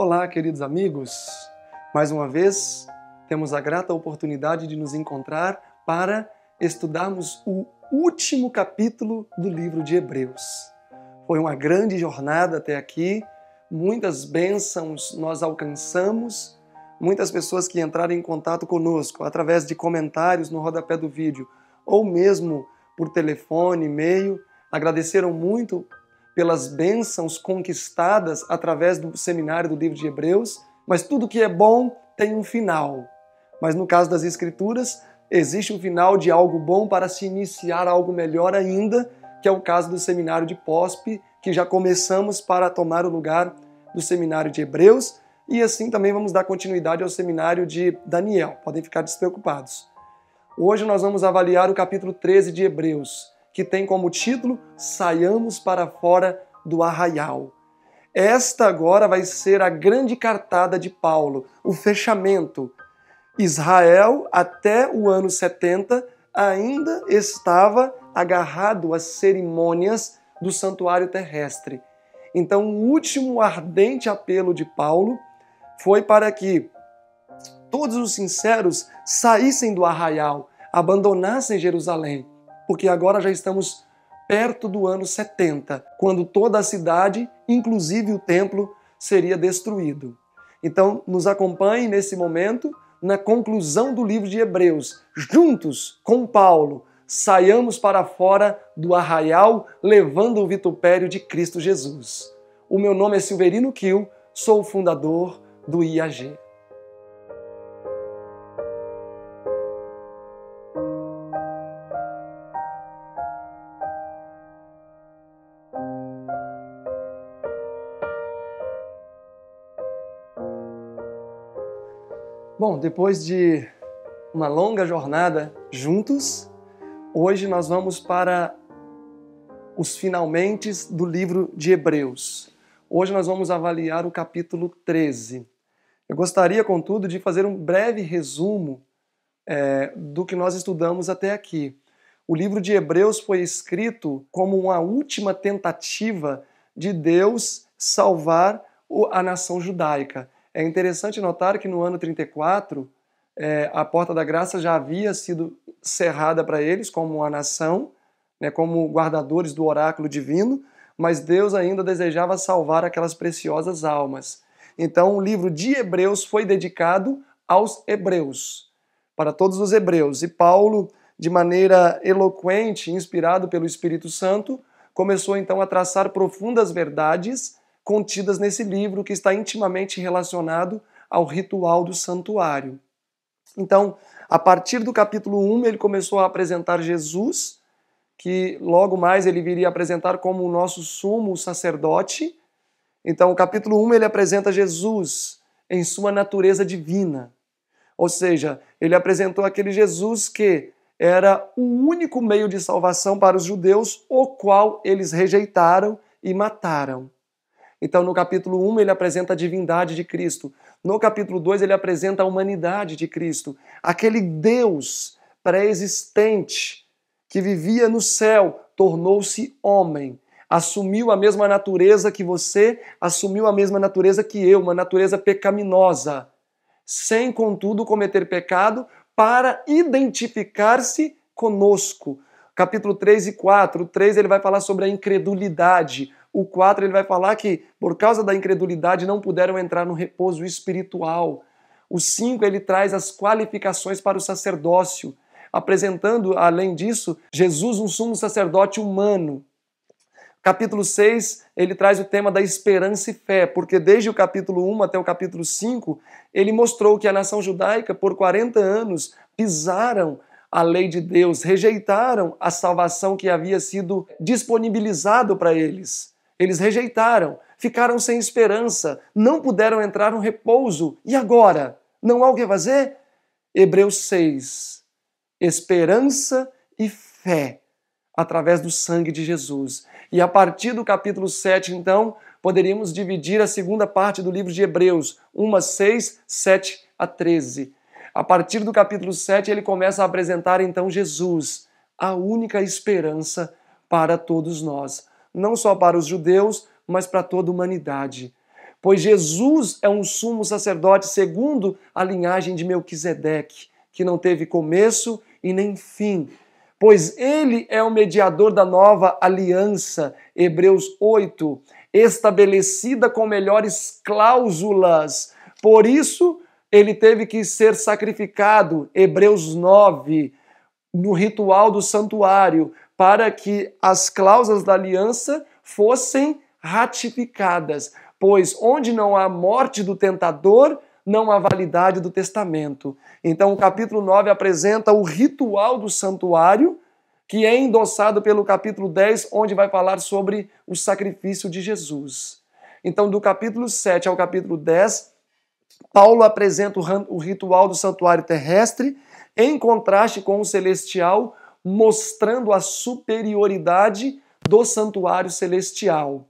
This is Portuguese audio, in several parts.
Olá, queridos amigos! Mais uma vez, temos a grata oportunidade de nos encontrar para estudarmos o último capítulo do livro de Hebreus. Foi uma grande jornada até aqui, muitas bênçãos nós alcançamos, muitas pessoas que entraram em contato conosco através de comentários no rodapé do vídeo ou mesmo por telefone, e-mail, agradeceram muito pelas bênçãos conquistadas através do seminário do livro de Hebreus, mas tudo que é bom tem um final. Mas no caso das Escrituras, existe um final de algo bom para se iniciar algo melhor ainda, que é o caso do seminário de POSP, que já começamos para tomar o lugar do seminário de Hebreus, e assim também vamos dar continuidade ao seminário de Daniel. Podem ficar despreocupados. Hoje nós vamos avaliar o capítulo 13 de Hebreus que tem como título Saiamos para fora do arraial. Esta agora vai ser a grande cartada de Paulo, o fechamento. Israel, até o ano 70, ainda estava agarrado às cerimônias do santuário terrestre. Então, o último ardente apelo de Paulo foi para que todos os sinceros saíssem do arraial, abandonassem Jerusalém porque agora já estamos perto do ano 70, quando toda a cidade, inclusive o templo, seria destruído. Então, nos acompanhe nesse momento na conclusão do livro de Hebreus. Juntos com Paulo, saiamos para fora do arraial, levando o vitupério de Cristo Jesus. O meu nome é Silverino Kiel, sou o fundador do IAG. Bom, depois de uma longa jornada juntos, hoje nós vamos para os finalmentes do livro de Hebreus. Hoje nós vamos avaliar o capítulo 13. Eu gostaria, contudo, de fazer um breve resumo é, do que nós estudamos até aqui. O livro de Hebreus foi escrito como uma última tentativa de Deus salvar a nação judaica. É interessante notar que no ano 34, é, a Porta da Graça já havia sido cerrada para eles como a nação, né, como guardadores do oráculo divino, mas Deus ainda desejava salvar aquelas preciosas almas. Então, o livro de Hebreus foi dedicado aos hebreus, para todos os hebreus. E Paulo, de maneira eloquente, inspirado pelo Espírito Santo, começou então a traçar profundas verdades contidas nesse livro que está intimamente relacionado ao ritual do santuário. Então, a partir do capítulo 1, ele começou a apresentar Jesus, que logo mais ele viria apresentar como o nosso sumo sacerdote. Então, o capítulo 1 ele apresenta Jesus em sua natureza divina. Ou seja, ele apresentou aquele Jesus que era o único meio de salvação para os judeus, o qual eles rejeitaram e mataram. Então, no capítulo 1, ele apresenta a divindade de Cristo. No capítulo 2, ele apresenta a humanidade de Cristo. Aquele Deus pré-existente que vivia no céu tornou-se homem. Assumiu a mesma natureza que você, assumiu a mesma natureza que eu, uma natureza pecaminosa. Sem, contudo, cometer pecado para identificar-se conosco. Capítulo 3 e 4. O 3 ele vai falar sobre a incredulidade o 4 ele vai falar que por causa da incredulidade não puderam entrar no repouso espiritual. O 5 ele traz as qualificações para o sacerdócio, apresentando, além disso, Jesus um sumo sacerdote humano. Capítulo 6, ele traz o tema da esperança e fé, porque desde o capítulo 1 até o capítulo 5, ele mostrou que a nação judaica, por 40 anos, pisaram a lei de Deus, rejeitaram a salvação que havia sido disponibilizado para eles. Eles rejeitaram, ficaram sem esperança, não puderam entrar no repouso. E agora? Não há o que fazer? Hebreus 6. Esperança e fé através do sangue de Jesus. E a partir do capítulo 7, então, poderíamos dividir a segunda parte do livro de Hebreus, 1 a 6, 7 a 13. A partir do capítulo 7, ele começa a apresentar então Jesus, a única esperança para todos nós não só para os judeus, mas para toda a humanidade. Pois Jesus é um sumo sacerdote segundo a linhagem de Melquisedeque, que não teve começo e nem fim. Pois ele é o mediador da nova aliança, Hebreus 8, estabelecida com melhores cláusulas. Por isso, ele teve que ser sacrificado, Hebreus 9, no ritual do santuário, para que as cláusulas da aliança fossem ratificadas, pois onde não há morte do tentador, não há validade do testamento. Então, o capítulo 9 apresenta o ritual do santuário, que é endossado pelo capítulo 10, onde vai falar sobre o sacrifício de Jesus. Então, do capítulo 7 ao capítulo 10, Paulo apresenta o ritual do santuário terrestre, em contraste com o celestial, mostrando a superioridade do santuário celestial.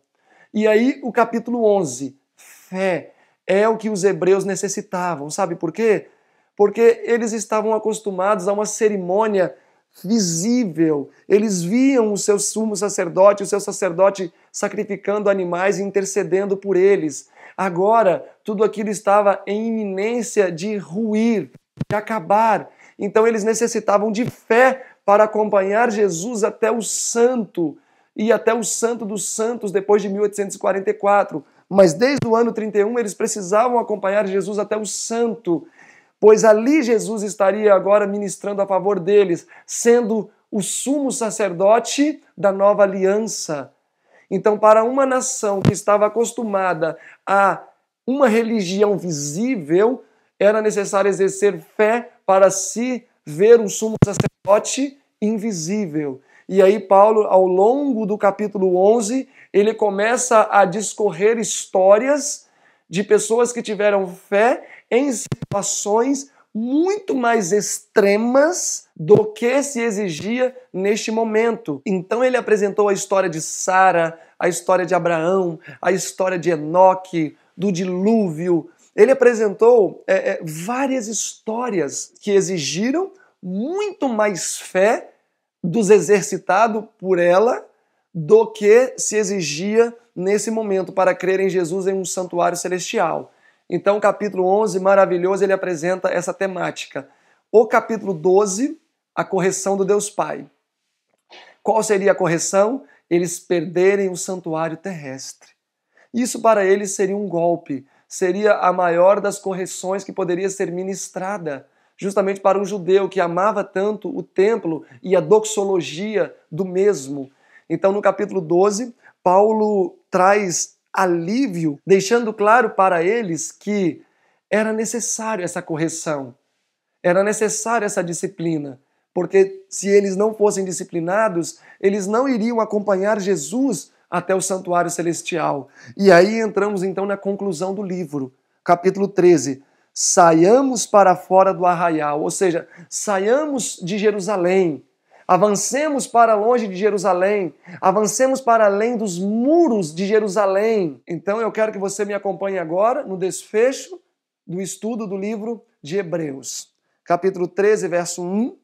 E aí, o capítulo 11, fé, é o que os hebreus necessitavam. Sabe por quê? Porque eles estavam acostumados a uma cerimônia visível. Eles viam o seu sumo sacerdote, o seu sacerdote sacrificando animais e intercedendo por eles. Agora, tudo aquilo estava em iminência de ruir, de acabar. Então, eles necessitavam de fé para acompanhar Jesus até o santo e até o santo dos santos depois de 1844. Mas desde o ano 31 eles precisavam acompanhar Jesus até o santo, pois ali Jesus estaria agora ministrando a favor deles, sendo o sumo sacerdote da nova aliança. Então, para uma nação que estava acostumada a uma religião visível, era necessário exercer fé para se ver um sumo sacerdote invisível. E aí, Paulo, ao longo do capítulo 11, ele começa a discorrer histórias de pessoas que tiveram fé em situações muito mais extremas do que se exigia neste momento. Então ele apresentou a história de Sara, a história de Abraão, a história de Enoque, do dilúvio. Ele apresentou é, é, várias histórias que exigiram muito mais fé dos exercitado por ela do que se exigia nesse momento para crer em Jesus em um santuário celestial. Então, o capítulo 11, maravilhoso, ele apresenta essa temática. O capítulo 12, a correção do Deus Pai. Qual seria a correção? Eles perderem o santuário terrestre. Isso para eles seria um golpe, seria a maior das correções que poderia ser ministrada justamente para um judeu que amava tanto o templo e a doxologia do mesmo. Então, no capítulo 12, Paulo traz alívio, deixando claro para eles que era necessário essa correção, era necessária essa disciplina, porque se eles não fossem disciplinados, eles não iriam acompanhar Jesus até o santuário celestial. E aí entramos então na conclusão do livro, capítulo 13 saiamos para fora do arraial, ou seja, saiamos de Jerusalém, avancemos para longe de Jerusalém, avancemos para além dos muros de Jerusalém. Então eu quero que você me acompanhe agora no desfecho do estudo do livro de Hebreus, capítulo 13, verso 1.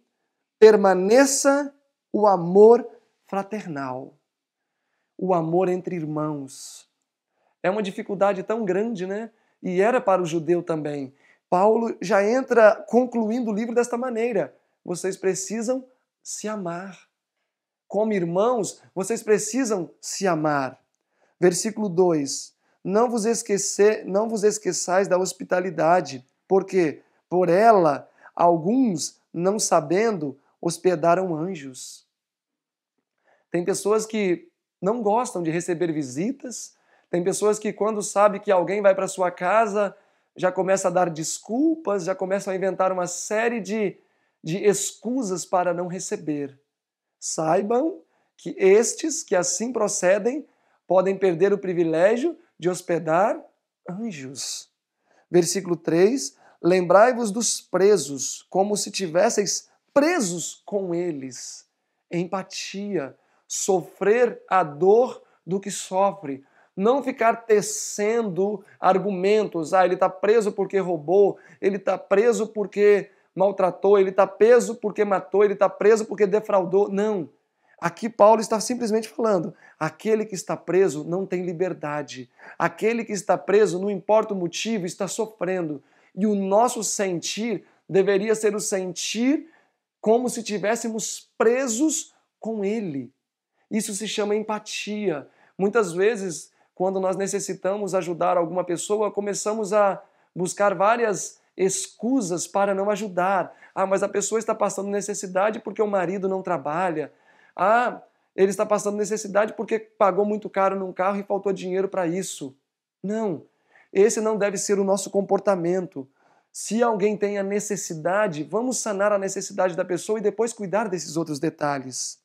Permaneça o amor fraternal, o amor entre irmãos. É uma dificuldade tão grande, né? E era para o judeu também. Paulo já entra concluindo o livro desta maneira: vocês precisam se amar. Como irmãos, vocês precisam se amar. Versículo 2: Não vos esquecer, não vos esqueçais da hospitalidade, porque por ela alguns, não sabendo, hospedaram anjos. Tem pessoas que não gostam de receber visitas, tem pessoas que quando sabe que alguém vai para sua casa, já começa a dar desculpas, já começa a inventar uma série de, de escusas para não receber. Saibam que estes que assim procedem podem perder o privilégio de hospedar anjos. Versículo 3: Lembrai-vos dos presos, como se tivesseis presos com eles. Empatia, sofrer a dor do que sofre, não ficar tecendo argumentos. Ah, ele está preso porque roubou, ele está preso porque maltratou, ele está preso porque matou, ele está preso porque defraudou. Não. Aqui Paulo está simplesmente falando: aquele que está preso não tem liberdade. Aquele que está preso, não importa o motivo, está sofrendo. E o nosso sentir deveria ser o sentir como se tivéssemos presos com ele. Isso se chama empatia. Muitas vezes quando nós necessitamos ajudar alguma pessoa, começamos a buscar várias escusas para não ajudar. Ah, mas a pessoa está passando necessidade porque o marido não trabalha. Ah, ele está passando necessidade porque pagou muito caro num carro e faltou dinheiro para isso. Não, esse não deve ser o nosso comportamento. Se alguém tem a necessidade, vamos sanar a necessidade da pessoa e depois cuidar desses outros detalhes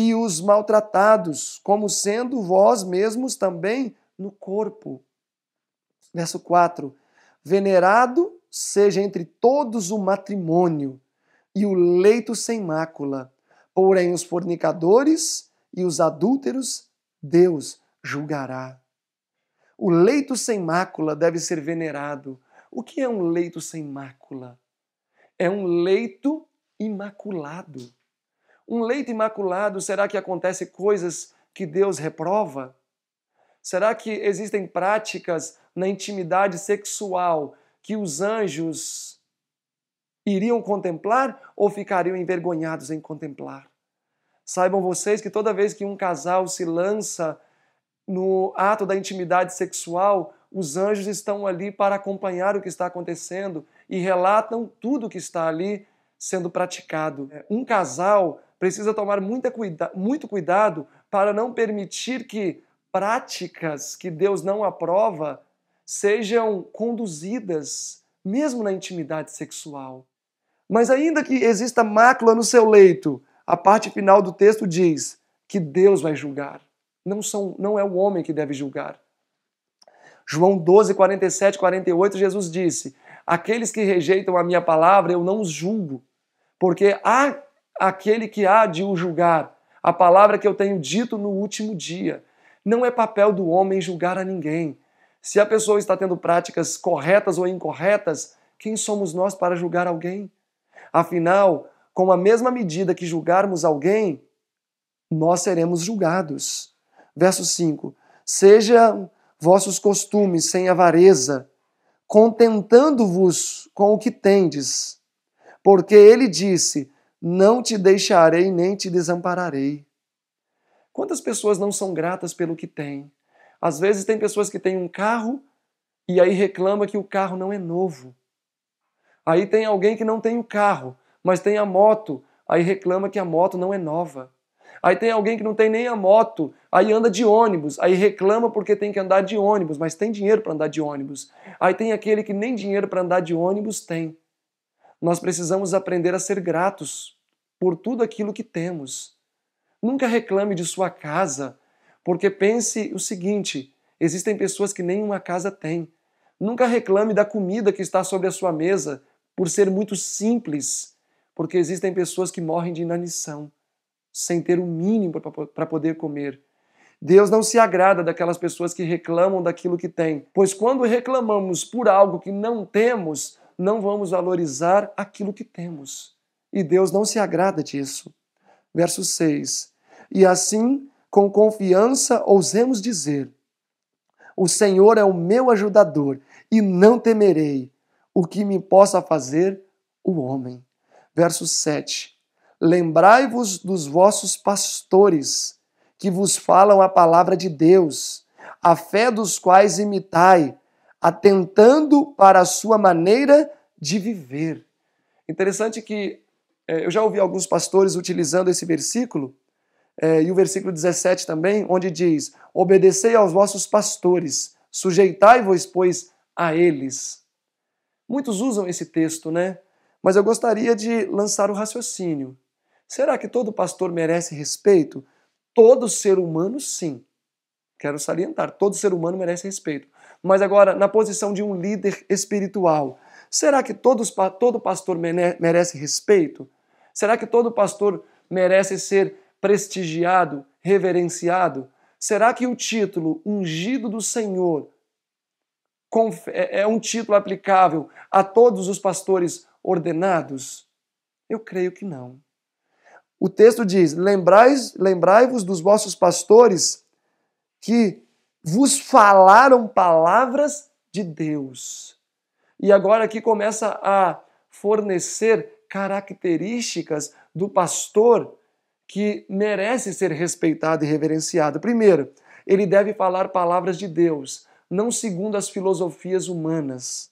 e os maltratados, como sendo vós mesmos também no corpo. Verso 4: Venerado seja entre todos o matrimônio e o leito sem mácula, porém os fornicadores e os adúlteros Deus julgará. O leito sem mácula deve ser venerado. O que é um leito sem mácula? É um leito imaculado um leito imaculado, será que acontece coisas que Deus reprova? Será que existem práticas na intimidade sexual que os anjos iriam contemplar ou ficariam envergonhados em contemplar? Saibam vocês que toda vez que um casal se lança no ato da intimidade sexual, os anjos estão ali para acompanhar o que está acontecendo e relatam tudo o que está ali sendo praticado. É, um casal precisa tomar muita cuida muito cuidado para não permitir que práticas que Deus não aprova sejam conduzidas, mesmo na intimidade sexual. Mas ainda que exista mácula no seu leito, a parte final do texto diz que Deus vai julgar. Não, são, não é o homem que deve julgar. João 12, 47, 48, Jesus disse: Aqueles que rejeitam a minha palavra, eu não os julgo, porque há aquele que há de o julgar. A palavra que eu tenho dito no último dia. Não é papel do homem julgar a ninguém. Se a pessoa está tendo práticas corretas ou incorretas, quem somos nós para julgar alguém? Afinal, com a mesma medida que julgarmos alguém, nós seremos julgados. Verso 5: Sejam vossos costumes sem avareza, contentando-vos com o que tendes. Porque ele disse: não te deixarei nem te desampararei. Quantas pessoas não são gratas pelo que têm? Às vezes tem pessoas que têm um carro e aí reclama que o carro não é novo. Aí tem alguém que não tem o carro, mas tem a moto, aí reclama que a moto não é nova. Aí tem alguém que não tem nem a moto, aí anda de ônibus, aí reclama porque tem que andar de ônibus, mas tem dinheiro para andar de ônibus. Aí tem aquele que nem dinheiro para andar de ônibus tem. Nós precisamos aprender a ser gratos por tudo aquilo que temos. Nunca reclame de sua casa, porque pense o seguinte: existem pessoas que nem uma casa têm. Nunca reclame da comida que está sobre a sua mesa por ser muito simples, porque existem pessoas que morrem de inanição, sem ter o mínimo para poder comer. Deus não se agrada daquelas pessoas que reclamam daquilo que têm, pois quando reclamamos por algo que não temos, não vamos valorizar aquilo que temos. E Deus não se agrada disso. Verso 6. E assim, com confiança, ousemos dizer: O Senhor é o meu ajudador, e não temerei o que me possa fazer o homem. Verso 7. Lembrai-vos dos vossos pastores, que vos falam a palavra de Deus, a fé dos quais imitai, atentando para a sua maneira de viver. Interessante que é, eu já ouvi alguns pastores utilizando esse versículo, é, e o versículo 17 também, onde diz: Obedecei aos vossos pastores, sujeitai-vos, pois, a eles. Muitos usam esse texto, né? Mas eu gostaria de lançar o raciocínio. Será que todo pastor merece respeito? Todo ser humano, sim. Quero salientar: todo ser humano merece respeito. Mas agora, na posição de um líder espiritual, será que todos, todo pastor merece respeito? Será que todo pastor merece ser prestigiado, reverenciado? Será que o título ungido do Senhor é, é um título aplicável a todos os pastores ordenados? Eu creio que não. O texto diz: lembrai-vos dos vossos pastores que vos falaram palavras de Deus. E agora aqui começa a fornecer características do pastor que merece ser respeitado e reverenciado. Primeiro, ele deve falar palavras de Deus, não segundo as filosofias humanas.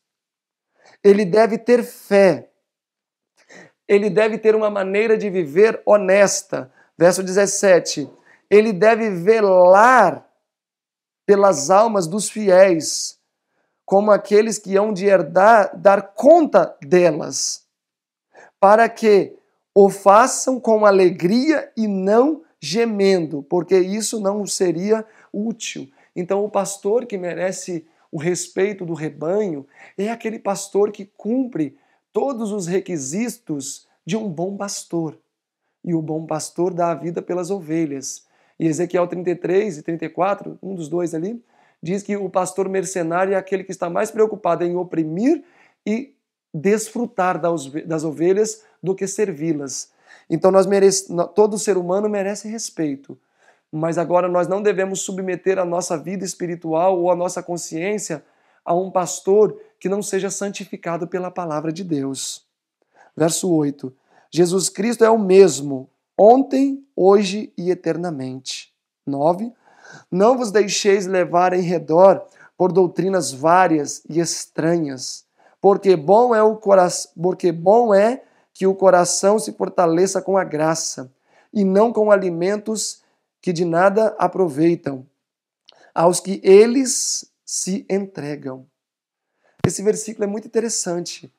Ele deve ter fé. Ele deve ter uma maneira de viver honesta. Verso 17. Ele deve velar pelas almas dos fiéis, como aqueles que hão de herdar, dar conta delas, para que o façam com alegria e não gemendo, porque isso não seria útil. Então, o pastor que merece o respeito do rebanho é aquele pastor que cumpre todos os requisitos de um bom pastor. E o bom pastor dá a vida pelas ovelhas. E Ezequiel 33 e 34, um dos dois ali, diz que o pastor mercenário é aquele que está mais preocupado em oprimir e desfrutar das ovelhas do que servi-las. Então nós merece, todo ser humano merece respeito, mas agora nós não devemos submeter a nossa vida espiritual ou a nossa consciência a um pastor que não seja santificado pela palavra de Deus. Verso 8. Jesus Cristo é o mesmo ontem, hoje e eternamente. 9. Não vos deixeis levar em redor por doutrinas várias e estranhas, porque bom é o coração, porque bom é que o coração se fortaleça com a graça, e não com alimentos que de nada aproveitam, aos que eles se entregam. Esse versículo é muito interessante.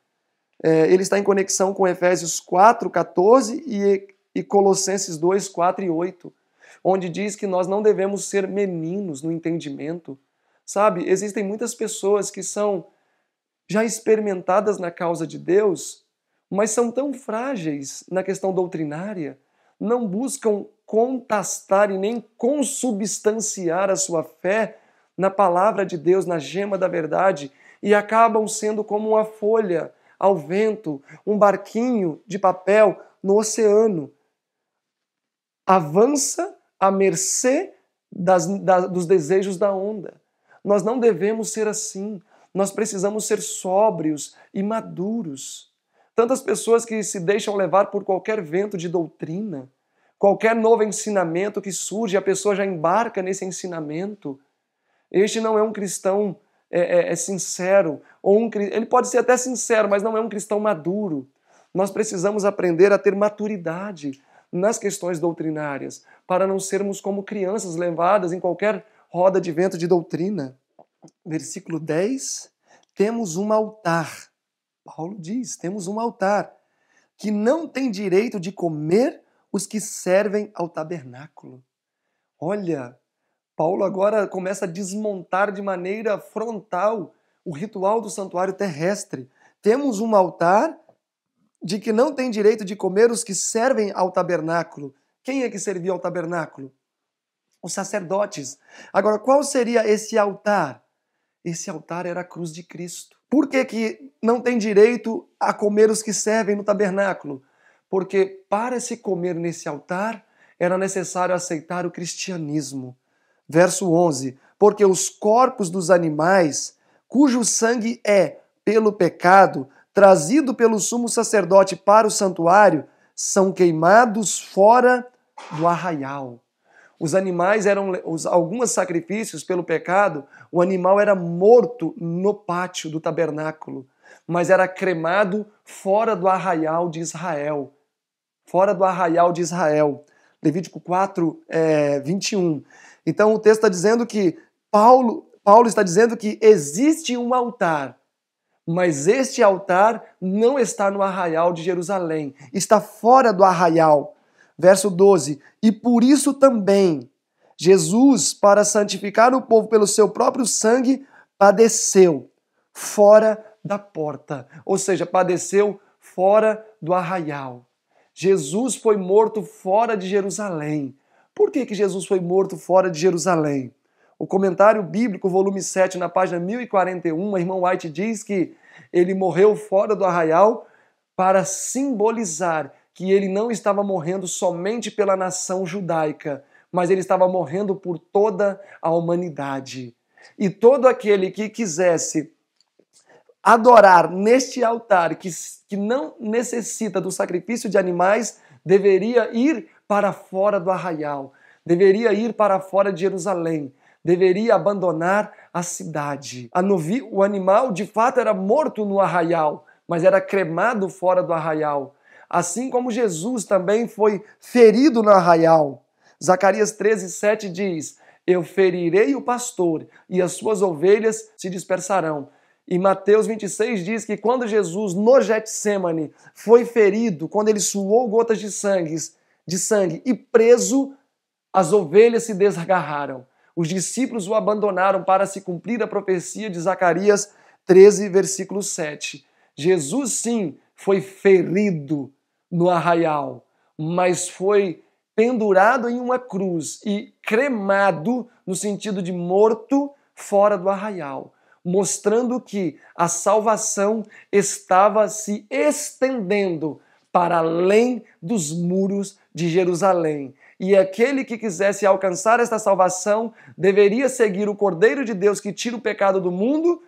É, ele está em conexão com Efésios 4, 14 e e Colossenses 2, 4 e 8, onde diz que nós não devemos ser meninos no entendimento. Sabe, existem muitas pessoas que são já experimentadas na causa de Deus, mas são tão frágeis na questão doutrinária, não buscam contastar e nem consubstanciar a sua fé na palavra de Deus, na gema da verdade, e acabam sendo como uma folha ao vento, um barquinho de papel no oceano, avança à mercê das, da, dos desejos da onda. Nós não devemos ser assim. Nós precisamos ser sóbrios e maduros. Tantas pessoas que se deixam levar por qualquer vento de doutrina, qualquer novo ensinamento que surge, a pessoa já embarca nesse ensinamento. Este não é um cristão é, é, é sincero, ou um, ele pode ser até sincero, mas não é um cristão maduro. Nós precisamos aprender a ter maturidade, nas questões doutrinárias, para não sermos como crianças levadas em qualquer roda de vento de doutrina. Versículo 10: Temos um altar. Paulo diz: temos um altar que não tem direito de comer os que servem ao tabernáculo. Olha, Paulo agora começa a desmontar de maneira frontal o ritual do santuário terrestre. Temos um altar de que não tem direito de comer os que servem ao tabernáculo. Quem é que servia ao tabernáculo? Os sacerdotes. Agora, qual seria esse altar? Esse altar era a cruz de Cristo. Por que, que não tem direito a comer os que servem no tabernáculo? Porque para se comer nesse altar era necessário aceitar o cristianismo. Verso 11: Porque os corpos dos animais, cujo sangue é, pelo pecado, trazido pelo sumo sacerdote para o santuário, são queimados fora do arraial. Os animais eram os, alguns sacrifícios pelo pecado, o animal era morto no pátio do tabernáculo, mas era cremado fora do arraial de Israel. Fora do arraial de Israel. Levítico 4, é, 21. Então o texto está dizendo que Paulo, Paulo está dizendo que existe um altar mas este altar não está no arraial de Jerusalém, está fora do arraial. Verso 12: E por isso também Jesus, para santificar o povo pelo seu próprio sangue, padeceu fora da porta, ou seja, padeceu fora do arraial. Jesus foi morto fora de Jerusalém. Por que, que Jesus foi morto fora de Jerusalém? O comentário bíblico, volume 7, na página 1041, a irmã White diz que ele morreu fora do arraial para simbolizar que ele não estava morrendo somente pela nação judaica, mas ele estava morrendo por toda a humanidade. E todo aquele que quisesse adorar neste altar, que, que não necessita do sacrifício de animais, deveria ir para fora do arraial, deveria ir para fora de Jerusalém, deveria abandonar a cidade. A novi, o animal de fato era morto no arraial, mas era cremado fora do arraial. Assim como Jesus também foi ferido no arraial. Zacarias 13, 7 diz: Eu ferirei o pastor, e as suas ovelhas se dispersarão. E Mateus 26 diz que quando Jesus no Getsemane foi ferido, quando ele suou gotas de sangue, de sangue e preso, as ovelhas se desgarraram. Os discípulos o abandonaram para se cumprir a profecia de Zacarias 13, versículo 7. Jesus, sim, foi ferido no arraial, mas foi pendurado em uma cruz e cremado, no sentido de morto, fora do arraial, mostrando que a salvação estava se estendendo para além dos muros de Jerusalém. E aquele que quisesse alcançar esta salvação deveria seguir o Cordeiro de Deus que tira o pecado do mundo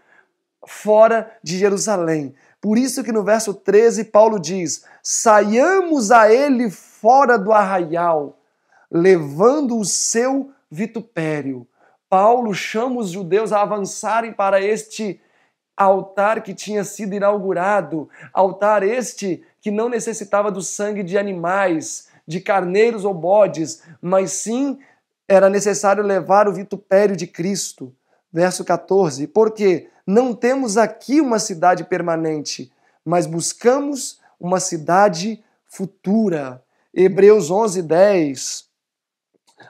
fora de Jerusalém. Por isso que no verso 13 Paulo diz: "Saiamos a ele fora do arraial, levando o seu vitupério". Paulo chama os judeus a avançarem para este altar que tinha sido inaugurado, altar este que não necessitava do sangue de animais, de carneiros ou bodes, mas sim era necessário levar o vitupério de Cristo. Verso 14: Porque não temos aqui uma cidade permanente, mas buscamos uma cidade futura. Hebreus 11, 10.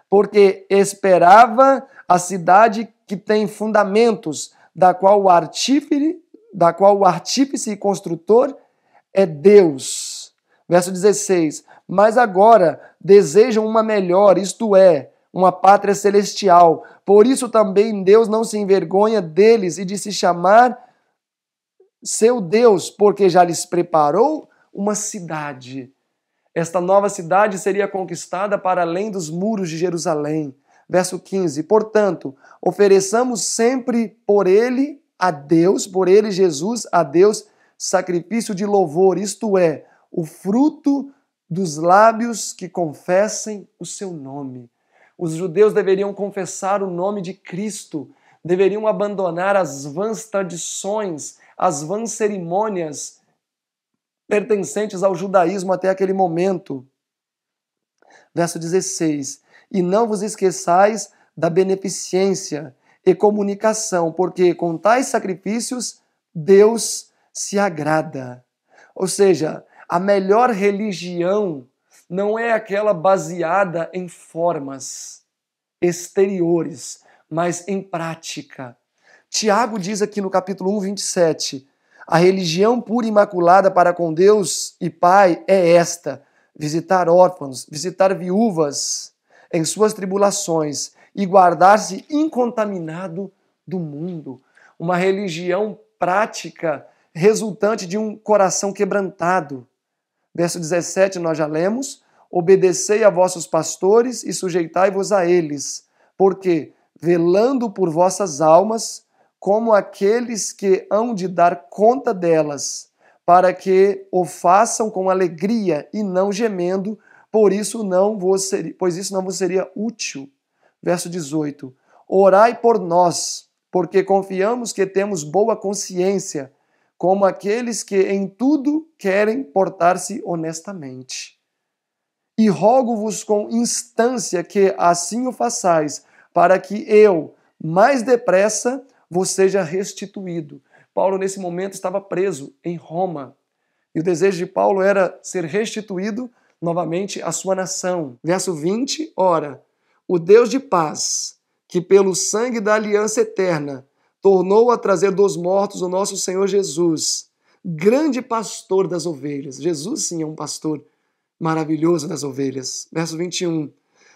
Porque esperava a cidade que tem fundamentos, da qual o artífice, da qual o artífice e construtor é Deus. Verso 16: Mas agora desejam uma melhor, isto é, uma pátria celestial. Por isso também Deus não se envergonha deles e de se chamar seu Deus, porque já lhes preparou uma cidade. Esta nova cidade seria conquistada para além dos muros de Jerusalém. Verso 15: Portanto, ofereçamos sempre por ele a Deus, por ele Jesus, a Deus, sacrifício de louvor, isto é, o fruto dos lábios que confessem o seu nome. Os judeus deveriam confessar o nome de Cristo, deveriam abandonar as vãs tradições, as vãs cerimônias pertencentes ao judaísmo até aquele momento. Verso 16: E não vos esqueçais da beneficência e comunicação, porque com tais sacrifícios Deus se agrada. Ou seja, a melhor religião não é aquela baseada em formas exteriores, mas em prática. Tiago diz aqui no capítulo 1, 27: A religião pura e imaculada para com Deus e Pai é esta: visitar órfãos, visitar viúvas em suas tribulações e guardar-se incontaminado do mundo. Uma religião prática resultante de um coração quebrantado, Verso 17 nós já lemos: Obedecei a vossos pastores e sujeitai-vos a eles, porque velando por vossas almas, como aqueles que hão de dar conta delas, para que o façam com alegria e não gemendo, por isso não vos seria, pois isso não vos seria útil. Verso 18: Orai por nós, porque confiamos que temos boa consciência como aqueles que em tudo querem portar-se honestamente. E rogo-vos com instância que assim o façais, para que eu, mais depressa, vos seja restituído. Paulo, nesse momento, estava preso em Roma. E o desejo de Paulo era ser restituído novamente à sua nação. Verso 20: Ora, o Deus de paz, que pelo sangue da aliança eterna tornou a trazer dos mortos o nosso Senhor Jesus, grande pastor das ovelhas. Jesus, sim, é um pastor maravilhoso das ovelhas. Verso 21.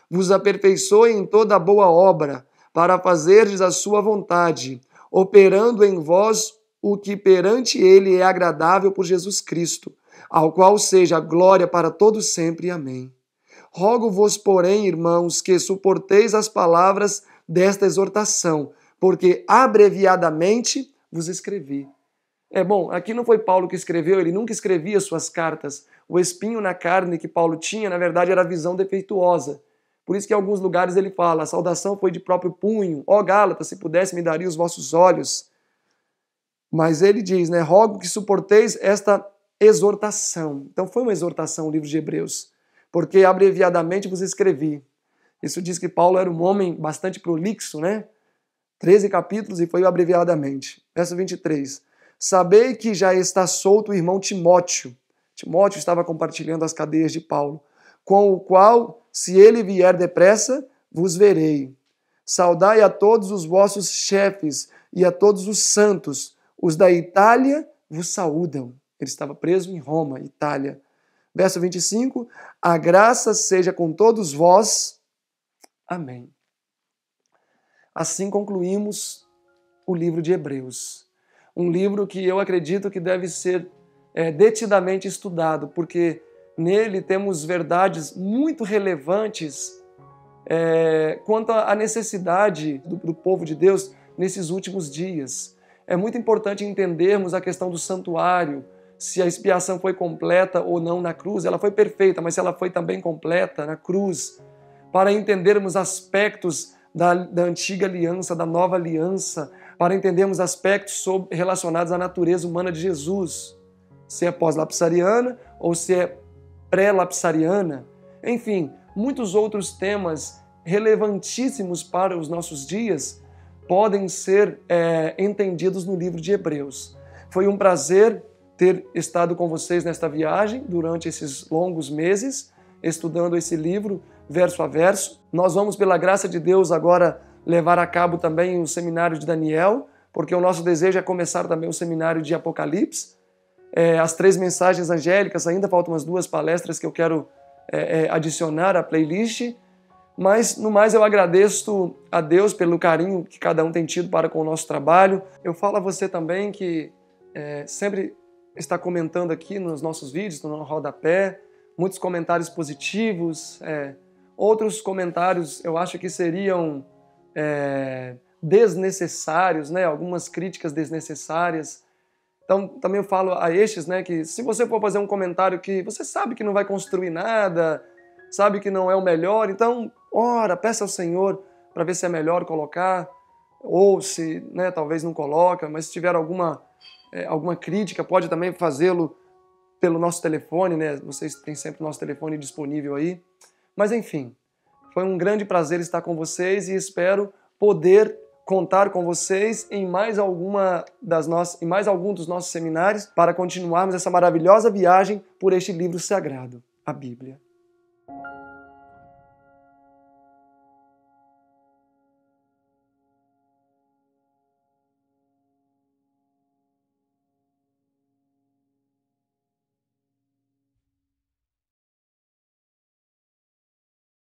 Vos aperfeiçoe em toda boa obra, para fazerdes a sua vontade, operando em vós o que perante ele é agradável por Jesus Cristo, ao qual seja glória para todos sempre. Amém. Rogo-vos, porém, irmãos, que suporteis as palavras desta exortação, porque abreviadamente vos escrevi. É bom, aqui não foi Paulo que escreveu, ele nunca escrevia suas cartas. O espinho na carne que Paulo tinha, na verdade, era a visão defeituosa. Por isso que em alguns lugares ele fala: a saudação foi de próprio punho. Ó oh, Gálatas, se pudesse, me daria os vossos olhos. Mas ele diz, né? Rogo que suporteis esta exortação. Então foi uma exortação o livro de Hebreus, porque abreviadamente vos escrevi. Isso diz que Paulo era um homem bastante prolixo, né? 13 capítulos e foi abreviadamente. Verso 23. Sabei que já está solto o irmão Timóteo. Timóteo estava compartilhando as cadeias de Paulo, com o qual, se ele vier depressa, vos verei. Saudai a todos os vossos chefes e a todos os santos. Os da Itália vos saúdam. Ele estava preso em Roma, Itália. Verso 25: A graça seja com todos vós. Amém. Assim concluímos o livro de Hebreus. Um livro que eu acredito que deve ser é, detidamente estudado, porque nele temos verdades muito relevantes é, quanto à necessidade do, do povo de Deus nesses últimos dias. É muito importante entendermos a questão do santuário, se a expiação foi completa ou não na cruz. Ela foi perfeita, mas se ela foi também completa na cruz, para entendermos aspectos da, da antiga aliança, da nova aliança, para entendermos aspectos sobre, relacionados à natureza humana de Jesus. Se é pós-lapsariana ou se é pré-lapsariana. Enfim, muitos outros temas relevantíssimos para os nossos dias podem ser é, entendidos no livro de Hebreus. Foi um prazer ter estado com vocês nesta viagem durante esses longos meses, estudando esse livro verso a verso. Nós vamos, pela graça de Deus, agora levar a cabo também o seminário de Daniel, porque o nosso desejo é começar também o seminário de Apocalipse. É, as três mensagens angélicas, ainda faltam umas duas palestras que eu quero é, é, adicionar à playlist. Mas, no mais, eu agradeço a Deus pelo carinho que cada um tem tido para com o nosso trabalho. Eu falo a você também que é, sempre está comentando aqui nos nossos vídeos, no rodapé, muitos comentários positivos, é, Outros comentários eu acho que seriam é, desnecessários, né? algumas críticas desnecessárias. Então, também eu falo a estes né, que se você for fazer um comentário que você sabe que não vai construir nada, sabe que não é o melhor, então, ora, peça ao Senhor para ver se é melhor colocar, ou se né, talvez não coloca, mas se tiver alguma, é, alguma crítica, pode também fazê-lo pelo nosso telefone, né? Vocês têm sempre o nosso telefone disponível aí. Mas enfim, foi um grande prazer estar com vocês e espero poder contar com vocês em mais alguma das nossas, em mais algum dos nossos seminários para continuarmos essa maravilhosa viagem por este livro sagrado, a Bíblia.